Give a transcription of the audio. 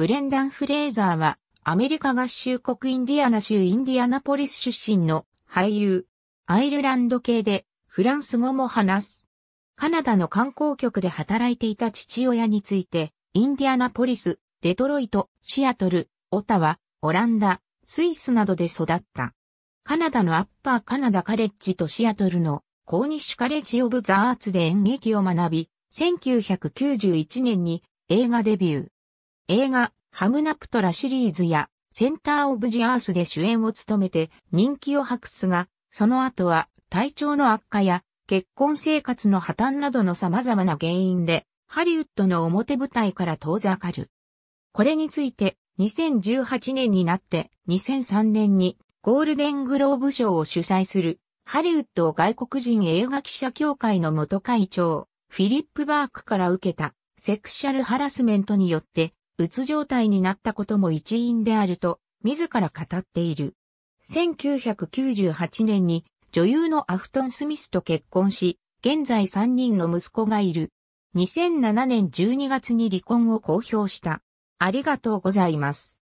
ブレンダン・フレーザーは、アメリカ合衆国インディアナ州インディアナポリス出身の俳優、アイルランド系で、フランス語も話す。カナダの観光局で働いていた父親について、インディアナポリス、デトロイト、シアトル、オタワ、オランダ、スイスなどで育った。カナダのアッパーカナダカレッジとシアトルのコーニッシュカレッジオブザアーツで演劇を学び、1991年に映画デビュー。映画、ハムナプトラシリーズや、センターオブジアースで主演を務めて人気を博すが、その後は体調の悪化や結婚生活の破綻などの様々な原因で、ハリウッドの表舞台から遠ざかる。これについて、2018年になって2003年にゴールデングローブ賞を主催するハリウッド外国人映画記者協会の元会長フィリップ・バークから受けたセクシャルハラスメントによってうつ状態になったことも一因であると、自ら語っている。1998年に女優のアフトン・スミスと結婚し、現在3人の息子がいる。2007年12月に離婚を公表した。ありがとうございます。